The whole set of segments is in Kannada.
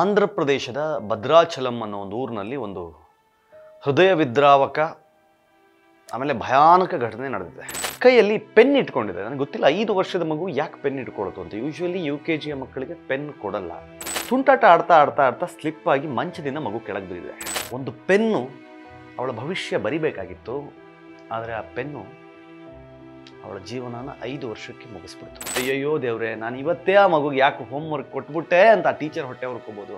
ಆಂಧ್ರ ಪ್ರದೇಶದ ಭದ್ರಾಚಲಂ ಅನ್ನೋ ಒಂದು ಊರಿನಲ್ಲಿ ಒಂದು ಹೃದಯ ವಿದ್ರಾವಕ ಆಮೇಲೆ ಭಯಾನಕ ಘಟನೆ ನಡೆದಿದೆ ಕೈಯಲ್ಲಿ ಪೆನ್ ಇಟ್ಕೊಂಡಿದೆ ನನಗೆ ಗೊತ್ತಿಲ್ಲ ಐದು ವರ್ಷದ ಮಗು ಯಾಕೆ ಪೆನ್ ಇಟ್ಕೊಳ್ತು ಅಂತ ಯೂಶ್ವಲಿ ಯು ಕೆ ಜಿಯ ಮಕ್ಕಳಿಗೆ ಪೆನ್ ಕೊಡಲ್ಲ ತುಂಟಾಟ ಆಡ್ತಾ ಆಡ್ತಾ ಆಡ್ತಾ ಸ್ಲಿಪ್ ಆಗಿ ಮಂಚದಿಂದ ಮಗು ಕೆಳಗೆ ಬಿದ್ದಿದೆ ಒಂದು ಪೆನ್ನು ಅವಳ ಭವಿಷ್ಯ ಬರಿಬೇಕಾಗಿತ್ತು ಆದರೆ ಆ ಪೆನ್ನು ಅವಳ ಜೀವನನ ಐದು ವರ್ಷಕ್ಕೆ ಮುಗಿಸ್ಬಿಡ್ತು ಅಯ್ಯಯ್ಯೋ ದೇವ್ರೆ ನಾನು ಇವತ್ತೇ ಆ ಮಗುಗೆ ಯಾಕೆ ಹೋಮ್ವರ್ಕ್ ಕೊಟ್ಬಿಟ್ಟೆ ಅಂತ ಆ ಟೀಚರ್ ಹೊಟ್ಟೆ ಹೊರ್ಕೋಬೋದು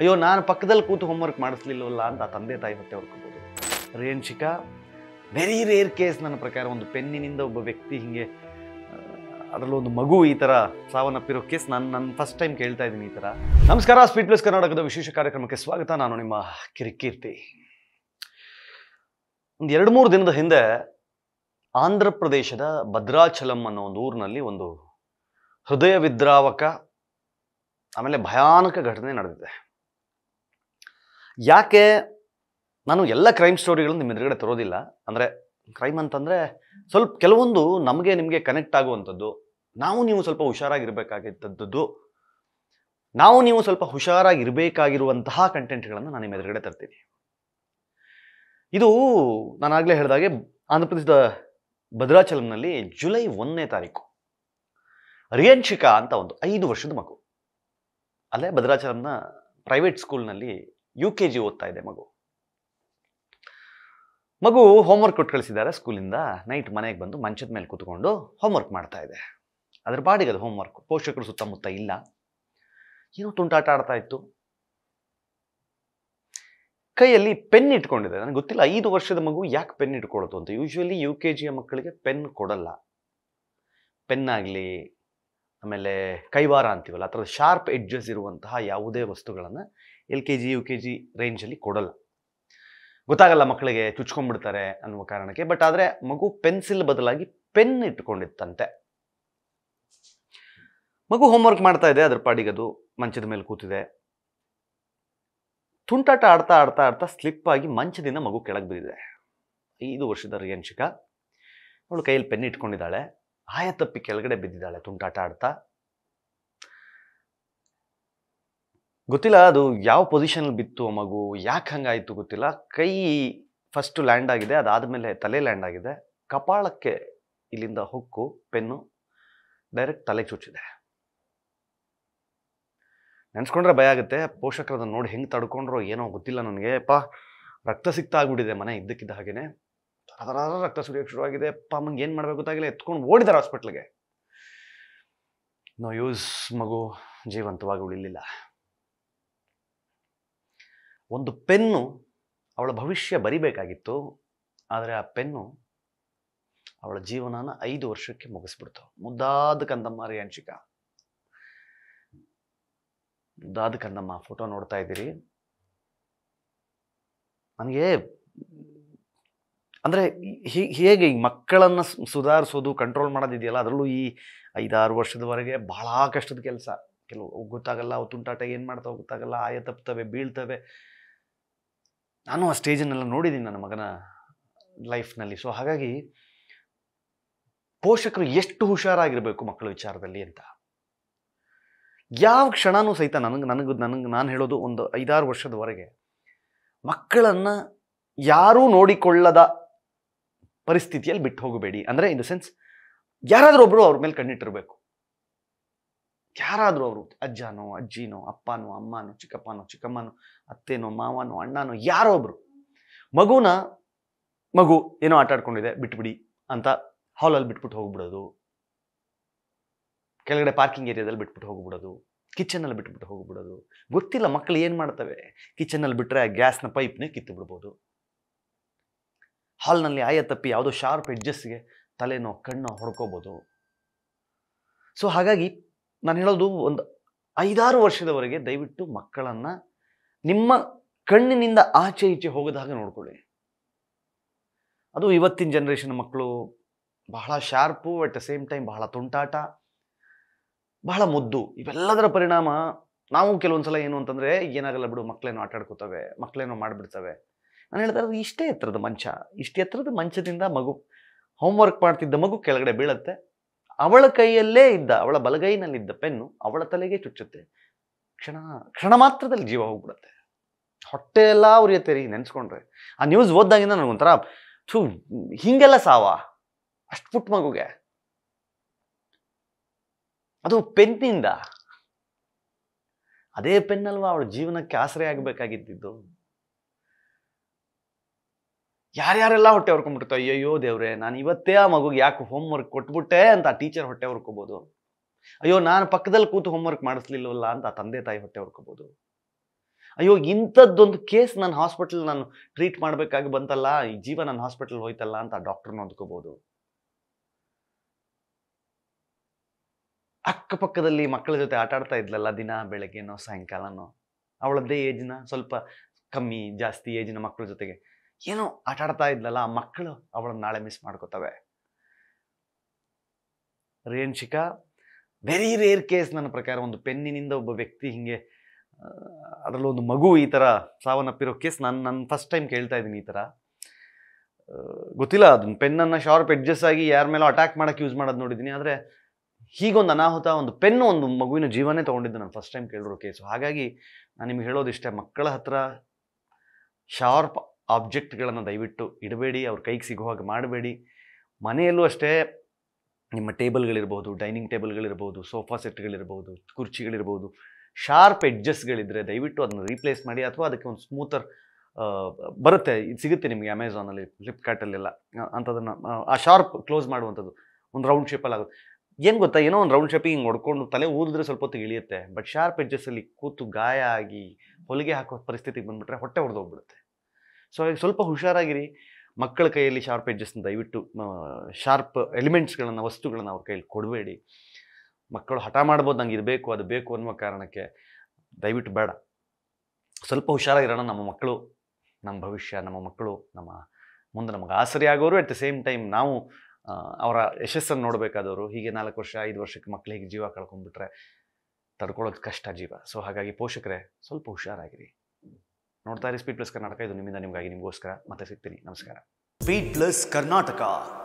ಅಯ್ಯೋ ನಾನು ಪಕ್ಕದಲ್ಲಿ ಕೂತು ಹೋಮ್ವರ್ಕ್ ಮಾಡಿಸ್ಲಿಲ್ಲವಲ್ಲ ಅಂತ ತಂದೆ ತಾಯಿ ಹೊಟ್ಟೆ ಹೊರ್ಕೋಬೋದು ರೇಣುಶಿಕಾ ವೆರಿ ರೇರ್ ಕೇಸ್ ನನ್ನ ಪ್ರಕಾರ ಒಂದು ಪೆನ್ನಿನಿಂದ ಒಬ್ಬ ವ್ಯಕ್ತಿ ಹೀಗೆ ಒಂದು ಮಗು ಈ ಥರ ಸಾವನ್ನಪ್ಪಿರೋ ಕೇಸ್ ನಾನು ನನ್ನ ಫಸ್ಟ್ ಟೈಮ್ ಕೇಳ್ತಾ ಇದ್ದೀನಿ ಈ ಥರ ನಮಸ್ಕಾರ ಸ್ಪೀಡ್ ಪ್ಲಸ್ ಕರ್ನಾಟಕದ ವಿಶೇಷ ಕಾರ್ಯಕ್ರಮಕ್ಕೆ ಸ್ವಾಗತ ನಾನು ನಿಮ್ಮ ಕಿರಿಕೀರ್ತಿ ಒಂದು ಎರಡು ಮೂರು ದಿನದ ಹಿಂದೆ ಆಂಧ್ರ ಪ್ರದೇಶದ ಭದ್ರಾಚಲಂ ಅನ್ನೋ ಒಂದು ಊರಿನಲ್ಲಿ ಒಂದು ಹೃದಯ ವಿದ್ರಾವಕ ಆಮೇಲೆ ಭಯಾನಕ ಘಟನೆ ನಡೆದಿದೆ ಯಾಕೆ ನಾನು ಎಲ್ಲ ಕ್ರೈಮ್ ಸ್ಟೋರಿಗಳನ್ನು ನಿಮ್ಮ ಎದುರುಗಡೆ ತರೋದಿಲ್ಲ ಅಂದರೆ ಕ್ರೈಮ್ ಅಂತಂದರೆ ಸ್ವಲ್ಪ ಕೆಲವೊಂದು ನಮಗೆ ನಿಮಗೆ ಕನೆಕ್ಟ್ ಆಗುವಂಥದ್ದು ನಾವು ನೀವು ಸ್ವಲ್ಪ ಹುಷಾರಾಗಿರಬೇಕಾಗಿದ್ದದ್ದು ನಾವು ನೀವು ಸ್ವಲ್ಪ ಹುಷಾರಾಗಿರಬೇಕಾಗಿರುವಂತಹ ಕಂಟೆಂಟ್ಗಳನ್ನು ನಾನು ನಿಮ್ಮ ಎದುರುಗಡೆ ತರ್ತೀನಿ ಇದು ನಾನಾಗಲೇ ಹೇಳಿದಾಗೆ ಆಂಧ್ರ ಪ್ರದೇಶದ ಭದ್ರಾಚಲಂನಲ್ಲಿ ಜುಲೈ ಒಂದನೇ ತಾರೀಕು ರಿಯನ್ಶಿಕಾ ಅಂತ ಒಂದು ಐದು ವರ್ಷದ ಮಗು ಅಲ್ಲೇ ಭದ್ರಾಚಲಂನ ಪ್ರೈವೇಟ್ ಸ್ಕೂಲ್ನಲ್ಲಿ ಯು ಕೆ ಜಿ ಓದ್ತಾ ಇದೆ ಮಗು ಮಗು ಹೋಮ್ವರ್ಕ್ ಕೊಟ್ಟು ಕಳಿಸಿದ್ದಾರೆ ಸ್ಕೂಲಿಂದ ನೈಟ್ ಮನೆಗೆ ಬಂದು ಮಂಚದ ಮೇಲೆ ಕೂತ್ಕೊಂಡು ಹೋಮ್ವರ್ಕ್ ಮಾಡ್ತಾ ಇದೆ ಅದ್ರ ಬಾಡಿಗೆ ಅದು ಹೋಮ್ವರ್ಕ್ ಪೋಷಕರು ಸುತ್ತಮುತ್ತ ಇಲ್ಲ ಏನೋ ತುಂಟಾಟ ಆಡ್ತಾ ಇತ್ತು ಕೈಯಲ್ಲಿ ಪೆನ್ ಇಟ್ಕೊಂಡಿದೆ ನನಗೆ ಗೊತ್ತಿಲ್ಲ ಐದು ವರ್ಷದ ಮಗು ಯಾಕೆ ಪೆನ್ ಇಟ್ಕೊಳ್ಳೋದು ಅಂತ ಯೂಶ್ವಲಿ ಯು ಕೆ ಜಿಯ ಮಕ್ಕಳಿಗೆ ಪೆನ್ ಕೊಡಲ್ಲ ಪೆನ್ ಆಗಲಿ ಆಮೇಲೆ ಕೈವಾರ ಅಂತೀವಲ್ಲ ಆ ಥರದ ಶಾರ್ಪ್ ಎಡ್ಜಸ್ ಇರುವಂತಹ ಯಾವುದೇ ವಸ್ತುಗಳನ್ನು L K G U K G ರೇಂಜಲ್ಲಿ ಕೊಡಲ್ಲ ಗೊತ್ತಾಗಲ್ಲ ಮಕ್ಕಳಿಗೆ ಚುಚ್ಕೊಂಡ್ಬಿಡ್ತಾರೆ ಅನ್ನುವ ಕಾರಣಕ್ಕೆ ಬಟ್ ಆದರೆ ಮಗು ಪೆನ್ಸಿಲ್ ಬದಲಾಗಿ ಪೆನ್ ಇಟ್ಕೊಂಡಿತ್ತಂತೆ ಮಗು ಹೋಮ್ವರ್ಕ್ ಮಾಡ್ತಾ ಇದೆ ಅದ್ರ ಪಾಡಿಗದು ಮಂಚದ ಮೇಲೆ ಕೂತಿದೆ ತುಂಟಾಟ ಆಡ್ತಾ ಆಡ್ತಾ ಆಡ್ತಾ ಸ್ಲಿಪ್ ಆಗಿ ಮಂಚದಿಂದ ಮಗು ಕೆಳಗೆ ಬಿದ್ದಿದೆ ಐದು ವರ್ಷದ ರಿಯಂಶಿಕ ಅವಳು ಕೈಯಲ್ಲಿ ಪೆನ್ ಇಟ್ಕೊಂಡಿದ್ದಾಳೆ ಆಯ ತಪ್ಪಿ ಕೆಳಗಡೆ ಬಿದ್ದಿದ್ದಾಳೆ ತುಂಟಾಟ ಆಡ್ತಾ ಗೊತ್ತಿಲ್ಲ ಅದು ಯಾವ ಪೊಸಿಷನಲ್ಲಿ ಬಿತ್ತು ಮಗು ಯಾಕೆ ಹಂಗಾಯಿತು ಗೊತ್ತಿಲ್ಲ ಕೈ ಫಸ್ಟು ಲ್ಯಾಂಡ್ ಆಗಿದೆ ಅದಾದಮೇಲೆ ತಲೆ ಲ್ಯಾಂಡ್ ಆಗಿದೆ ಕಪಾಳಕ್ಕೆ ಇಲ್ಲಿಂದ ಹೊಕ್ಕು ಪೆನ್ನು ಡೈರೆಕ್ಟ್ ತಲೆಗೆ ಚುಚ್ಚಿದೆ ನೆನೆಸ್ಕೊಂಡ್ರೆ ಭಯ ಆಗುತ್ತೆ ಪೋಷಕರು ಅದನ್ನು ನೋಡಿ ಹೆಂಗೆ ತಡ್ಕೊಂಡ್ರೋ ಏನೋ ಗೊತ್ತಿಲ್ಲ ನನಗೆ ಅಪ್ಪ ರಕ್ತ ಸಿಗ್ತಾ ಆಗ್ಬಿಟ್ಟಿದೆ ಮನೆ ಇದ್ದಕ್ಕಿದ್ದ ಹಾಗೆಯೇ ಅದರ ರಕ್ತ ಸುರಿಯೋಕೆ ಶುರುವಾಗಿದೆ ಅಪ್ಪ ಅಮ್ಮಂಗೆ ಏನು ಮಾಡಬೇಕು ಗೊತ್ತಾಗಿಲ್ಲ ಎತ್ಕೊಂಡು ಓಡಿದ್ದಾರೆ ಹಾಸ್ಪಿಟ್ಲಿಗೆ ನೋ ಯೂಸ್ ಮಗು ಜೀವಂತವಾಗಿ ಉಳಿಲಿಲ್ಲ ಒಂದು ಪೆನ್ನು ಅವಳ ಭವಿಷ್ಯ ಬರಿಬೇಕಾಗಿತ್ತು ಆದರೆ ಆ ಪೆನ್ನು ಅವಳ ಜೀವನನ ಐದು ವರ್ಷಕ್ಕೆ ಮುಗಿಸ್ಬಿಡ್ತು ಮುದ್ದಾದ ಕಂದಮ್ಮಾರಿ ಅಂಶಿಕ ಮುದ್ದಾದ ಕಂದಮ್ಮ ಫೋಟೋ ನೋಡ್ತಾ ಇದ್ದೀರಿ ನನಗೆ ಅಂದರೆ ಹೇಗೆ ಈ ಮಕ್ಕಳನ್ನು ಸುಧಾರಿಸೋದು ಕಂಟ್ರೋಲ್ ಮಾಡೋದಿದೆಯಲ್ಲ ಅದರಲ್ಲೂ ಈ ಐದಾರು ವರ್ಷದವರೆಗೆ ಭಾಳ ಕಷ್ಟದ ಕೆಲಸ ಕೆಲವು ಗೊತ್ತಾಗಲ್ಲ ಅವು ತುಂಟಾಟ ಏನು ಮಾಡ್ತಾವೆ ಗೊತ್ತಾಗಲ್ಲ ಆಯ ತಪ್ತವೆ ಬೀಳ್ತವೆ ನಾನು ಆ ಸ್ಟೇಜನ್ನೆಲ್ಲ ನೋಡಿದ್ದೀನಿ ನನ್ನ ಮಗನ ಲೈಫ್ನಲ್ಲಿ ಸೊ ಹಾಗಾಗಿ ಪೋಷಕರು ಎಷ್ಟು ಹುಷಾರಾಗಿರಬೇಕು ಮಕ್ಕಳ ವಿಚಾರದಲ್ಲಿ ಅಂತ ಯಾವ ಕ್ಷಣನೂ ಸಹಿತ ನನಗೆ ನನಗೆ ನನಗೆ ನಾನು ಹೇಳೋದು ಒಂದು ಐದಾರು ವರ್ಷದವರೆಗೆ ಮಕ್ಕಳನ್ನು ಯಾರೂ ನೋಡಿಕೊಳ್ಳದ ಪರಿಸ್ಥಿತಿಯಲ್ಲಿ ಬಿಟ್ಟು ಹೋಗಬೇಡಿ ಅಂದರೆ ಇನ್ ದ ಸೆನ್ಸ್ ಯಾರಾದರೂ ಒಬ್ಬರು ಅವ್ರ ಮೇಲೆ ಕಣ್ಣಿಟ್ಟಿರಬೇಕು ಯಾರಾದರೂ ಅವರು ಅಜ್ಜನೋ ಅಜ್ಜಿನೋ ಅಪ್ಪನೋ ಅಮ್ಮನೋ ಚಿಕ್ಕಪ್ಪನೋ ಚಿಕ್ಕಮ್ಮನೋ ಅತ್ತೇನೋ ಮಾವನೋ ಅಣ್ಣನೋ ಯಾರೋ ಒಬ್ಬರು ಮಗುನ ಮಗು ಏನೋ ಆಟಾಡ್ಕೊಂಡಿದೆ ಬಿಟ್ಬಿಡಿ ಅಂತ ಹಾಲಲ್ಲಿ ಬಿಟ್ಬಿಟ್ಟು ಹೋಗ್ಬಿಡೋದು ಕೆಳಗಡೆ ಪಾರ್ಕಿಂಗ್ ಏರಿಯಾದಲ್ಲಿ ಬಿಟ್ಬಿಟ್ಟು ಹೋಗ್ಬಿಡೋದು ಕಿಚನಲ್ಲಿ ಬಿಟ್ಬಿಟ್ಟು ಹೋಗ್ಬಿಡೋದು ಗೊತ್ತಿಲ್ಲ ಮಕ್ಕಳು ಏನು ಮಾಡ್ತವೆ ಕಿಚನಲ್ಲಿ ಬಿಟ್ಟರೆ ಆ ಗ್ಯಾಸ್ನ ಪೈಪ್ನೇ ಕಿತ್ತು ಬಿಡ್ಬೋದು ಹಾಲ್ನಲ್ಲಿ ಆಯ ತಪ್ಪಿ ಯಾವುದೋ ಶಾರ್ಪ್ ಎಡ್ಜಸ್ಗೆ ತಲೆನೋ ಕಣ್ಣು ಹೊಡ್ಕೋಬೋದು ಸೊ ಹಾಗಾಗಿ ನಾನು ಹೇಳೋದು ಒಂದು ಐದಾರು ವರ್ಷದವರೆಗೆ ದಯವಿಟ್ಟು ಮಕ್ಕಳನ್ನು ನಿಮ್ಮ ಕಣ್ಣಿನಿಂದ ಆಚೆ ಈಚೆ ಹೋಗದ ಹಾಗೆ ನೋಡ್ಕೊಳ್ಳಿ ಅದು ಇವತ್ತಿನ ಜನ್ರೇಷನ್ ಮಕ್ಕಳು ಬಹಳ sharp at the same time ಬಹಳ ತುಂಟಾಟ ಬಹಳ ಮುದ್ದು ಇವೆಲ್ಲದರ ಪರಿಣಾಮ ನಾವು ಸಲ ಏನು ಅಂತಂದರೆ ಏನಾಗಲ್ಲ ಬಿಡು ಮಕ್ಕಳೇನೋ ಆಟಾಡ್ಕೋತವೆ ಮಕ್ಕಳೇನೋ ಮಾಡಿಬಿಡ್ತವೆ ನಾನು ಹೇಳ್ತಾ ಇರೋದು ಇಷ್ಟೇ ಎತ್ತರದ ಮಂಚ ಇಷ್ಟೇ ಎತ್ತರದ ಮಂಚದಿಂದ ಮಗು ಹೋಮ್ವರ್ಕ್ ಮಾಡ್ತಿದ್ದ ಮಗು ಕೆಳಗಡೆ ಬೀಳುತ್ತೆ ಅವಳ ಕೈಯಲ್ಲೇ ಇದ್ದ ಅವಳ ಬಲಗೈನಲ್ಲಿದ್ದ ಪೆನ್ನು ಅವಳ ತಲೆಗೆ ಚುಚ್ಚುತ್ತೆ ಕ್ಷಣ ಕ್ಷಣ ಮಾತ್ರದಲ್ಲಿ ಜೀವ ಹೋಗಿಬಿಡುತ್ತೆ ಹೊಟ್ಟೆ ಎಲ್ಲ ತೆರಿ ರೀ ನೆನೆಸ್ಕೊಂಡ್ರೆ ಆ ನ್ಯೂಸ್ ಓದ್ದಾಗಿಂದ ನನಗೊಂಥರ ಥೂ ಹೀಗೆಲ್ಲ ಸಾವ ಅಷ್ಟು ಪುಟ್ಟ ಮಗುಗೆ ಅದು ಪೆನ್ನಿಂದ ಅದೇ ಪೆನ್ನಲ್ವಾ ಅವಳ ಜೀವನಕ್ಕೆ ಆಸರೆ ಆಗಬೇಕಾಗಿದ್ದು ಯಾರ್ಯಾರೆಲ್ಲ ಹೊಟ್ಟೆ ಹೊರ್ಕೊಂಡ್ಬಿಡ್ತಾವ ಅಯ್ಯಯ್ಯೋ ದೇವ್ರೆ ನಾನು ಇವತ್ತೇ ಆ ಮಗುಗೆ ಯಾಕೆ ಹೋಮ್ವರ್ಕ್ ಕೊಟ್ಬಿಟ್ಟೆ ಅಂತ ಆ ಟೀಚರ್ ಹೊಟ್ಟೆ ಹೊರ್ಕೋಬೋದು ಅಯ್ಯೋ ನಾನು ಪಕ್ಕದಲ್ಲಿ ಕೂತು ಹೋಮ್ ವರ್ಕ್ ಮಾಡಿಸ್ಲಿಲ್ವಲ್ಲ ಅಂತ ಆ ತಂದೆ ತಾಯಿ ಹೊಟ್ಟೆ ಹೊರ್ಕೋಬೋದು ಅಯ್ಯೋ ಇಂಥದ್ದೊಂದು ಕೇಸ್ ನನ್ನ ಹಾಸ್ಪಿಟಲ್ ನಾನು ಟ್ರೀಟ್ ಮಾಡಬೇಕಾಗಿ ಬಂತಲ್ಲ ಈ ಜೀವ ನನ್ನ ಹಾಸ್ಪಿಟಲ್ ಹೋಯ್ತಲ್ಲ ಅಂತ ಡಾಕ್ಟರ್ನ ಹೊಂದ್ಕೋಬೋದು ಅಕ್ಕಪಕ್ಕದಲ್ಲಿ ಮಕ್ಕಳ ಜೊತೆ ಆಟ ಆಡ್ತಾ ಇದ್ಲಲ್ಲ ದಿನ ಬೆಳಗ್ಗೆನೋ ಸಾಯಂಕಾಲನೋ ಅವಳದ್ದೇ ಏಜ್ನ ಸ್ವಲ್ಪ ಕಮ್ಮಿ ಜಾಸ್ತಿ ಏಜಿನ ಮಕ್ಕಳ ಜೊತೆಗೆ ಏನೋ ಆಟ ಆಡ್ತಾ ಇದ್ಲಲ್ಲ ಆ ಮಕ್ಕಳು ಅವಳನ್ನ ನಾಳೆ ಮಿಸ್ ಮಾಡ್ಕೋತವೆ ರೇಣುಶಿಕಾ ವೆರಿ ರೇರ್ ಕೇಸ್ ನನ್ನ ಪ್ರಕಾರ ಒಂದು ಪೆನ್ನಿನಿಂದ ಒಬ್ಬ ವ್ಯಕ್ತಿ ಹಿಂಗೆ ಅದರಲ್ಲೊಂದು ಮಗು ಈ ಥರ ಸಾವನ್ನಪ್ಪಿರೋ ಕೇಸ್ ನಾನು ನನ್ನ ಫಸ್ಟ್ ಟೈಮ್ ಕೇಳ್ತಾ ಇದ್ದೀನಿ ಈ ಥರ ಗೊತ್ತಿಲ್ಲ ಅದನ್ನ ಪೆನ್ನನ್ನು ಶಾರ್ಪ್ ಎಡ್ಜಸ್ಟ್ ಆಗಿ ಯಾರ ಮೇಲೆ ಅಟ್ಯಾಕ್ ಮಾಡೋಕ್ಕೆ ಯೂಸ್ ಮಾಡೋದು ನೋಡಿದ್ದೀನಿ ಆದರೆ ಹೀಗೊಂದು ಅನಾಹುತ ಒಂದು ಪೆನ್ನು ಒಂದು ಮಗುವಿನ ಜೀವನೇ ತೊಗೊಂಡಿದ್ದು ನಾನು ಫಸ್ಟ್ ಟೈಮ್ ಕೇಳಿರೋ ಕೇಸು ಹಾಗಾಗಿ ನಾನು ನಿಮ್ಗೆ ಹೇಳೋದಿಷ್ಟೇ ಮಕ್ಕಳ ಹತ್ರ ಶಾರ್ಪ್ ಆಬ್ಜೆಕ್ಟ್ಗಳನ್ನು ದಯವಿಟ್ಟು ಇಡಬೇಡಿ ಅವ್ರ ಕೈಗೆ ಸಿಗೋ ಹಾಗೆ ಮಾಡಬೇಡಿ ಮನೆಯಲ್ಲೂ ಅಷ್ಟೇ ನಿಮ್ಮ ಟೇಬಲ್ಗಳಿರ್ಬೋದು ಡೈನಿಂಗ್ ಟೇಬಲ್ಗಳಿರ್ಬೋದು ಸೋಫಾ ಸೆಟ್ಗಳಿರ್ಬೋದು ಕುರ್ಚಿಗಳಿರ್ಬೋದು ಶಾರ್ಪ್ ಎಡ್ಜಸ್ಟ್ಗಳಿದ್ದರೆ ದಯವಿಟ್ಟು ಅದನ್ನು ರೀಪ್ಲೇಸ್ ಮಾಡಿ ಅಥವಾ ಅದಕ್ಕೆ ಒಂದು ಸ್ಮೂತರ್ ಬರುತ್ತೆ ಇದು ಸಿಗುತ್ತೆ ನಿಮಗೆ ಅಮೆಝಾನಲ್ಲಿ ಫ್ಲಿಪ್ಕಾರ್ಟಲ್ಲೆಲ್ಲ ಅಂಥದನ್ನು ಆ ಶಾರ್ಪ್ ಕ್ಲೋಸ್ ಮಾಡುವಂಥದ್ದು ಒಂದು ರೌಂಡ್ ಶೇಪಲ್ಲಿ ಆಗುತ್ತೆ ಏನು ಗೊತ್ತಾ ಏನೋ ಒಂದು ರೌಂಡ್ ಶಾಪಿಂಗ್ ಹಿಂಗೆ ಹೊಡ್ಕೊಂಡು ತಲೆ ಊದಿದ್ರೆ ಸ್ವಲ್ಪ ಹೊತ್ತು ಇಳಿಯುತ್ತೆ ಬಟ್ ಶಾರ್ಪ್ ಎಡ್ಜಸ್ಸಲ್ಲಿ ಕೂತು ಗಾಯ ಆಗಿ ಹೊಲಿಗೆ ಹಾಕೋ ಪರಿಸ್ಥಿತಿಗೆ ಬಂದುಬಿಟ್ರೆ ಹೊಟ್ಟೆ ಹೊಡೆದೋಗ್ಬಿಡುತ್ತೆ ಸೊ ಹಾಗೆ ಸ್ವಲ್ಪ ಹುಷಾರಾಗಿರಿ ಮಕ್ಕಳ ಕೈಯಲ್ಲಿ ಶಾರ್ಪ್ ಎಡ್ಜಸ್ನ ದಯವಿಟ್ಟು ಶಾರ್ಪ್ ಎಲಿಮೆಂಟ್ಸ್ಗಳನ್ನು ವಸ್ತುಗಳನ್ನು ಅವ್ರ ಕೈಯಲ್ಲಿ ಕೊಡಬೇಡಿ ಮಕ್ಕಳು ಹಠ ಮಾಡ್ಬೋದು ನಂಗೆ ಇರಬೇಕು ಅದು ಬೇಕು ಅನ್ನುವ ಕಾರಣಕ್ಕೆ ದಯವಿಟ್ಟು ಬೇಡ ಸ್ವಲ್ಪ ಹುಷಾರಾಗಿರೋಣ ನಮ್ಮ ಮಕ್ಕಳು ನಮ್ಮ ಭವಿಷ್ಯ ನಮ್ಮ ಮಕ್ಕಳು ನಮ್ಮ ಮುಂದೆ ನಮಗೆ ಆಸರಿ ಆಗೋರು ಅಟ್ ದ ಸೇಮ್ ಟೈಮ್ ನಾವು ಅವರ ಯಶಸ್ಸನ್ನು ನೋಡಬೇಕಾದವರು ಹೀಗೆ ನಾಲ್ಕು ವರ್ಷ ಐದು ವರ್ಷಕ್ಕೆ ಮಕ್ಕಳು ಹೀಗೆ ಜೀವ ಕಳ್ಕೊಂಡ್ಬಿಟ್ರೆ ತಡ್ಕೊಳ್ಳೋದು ಕಷ್ಟ ಜೀವ ಸೊ ಹಾಗಾಗಿ ಪೋಷಕರೇ ಸ್ವಲ್ಪ ಹುಷಾರಾಗಿರಿ ನೋಡ್ತಾ ಇರಿ ಸ್ಪೀಡ್ ಪ್ಲಸ್ ಕರ್ನಾಟಕ ಇದು ನಿಮ್ಮಿಂದ ನಿಮಗಾಗಿ ನಿಮಗೋಸ್ಕರ ಮತ್ತೆ ಸಿಗ್ತೀನಿ ನಮಸ್ಕಾರ ಸ್ಪೀಡ್ ಪ್ಲಸ್ ಕರ್ನಾಟಕ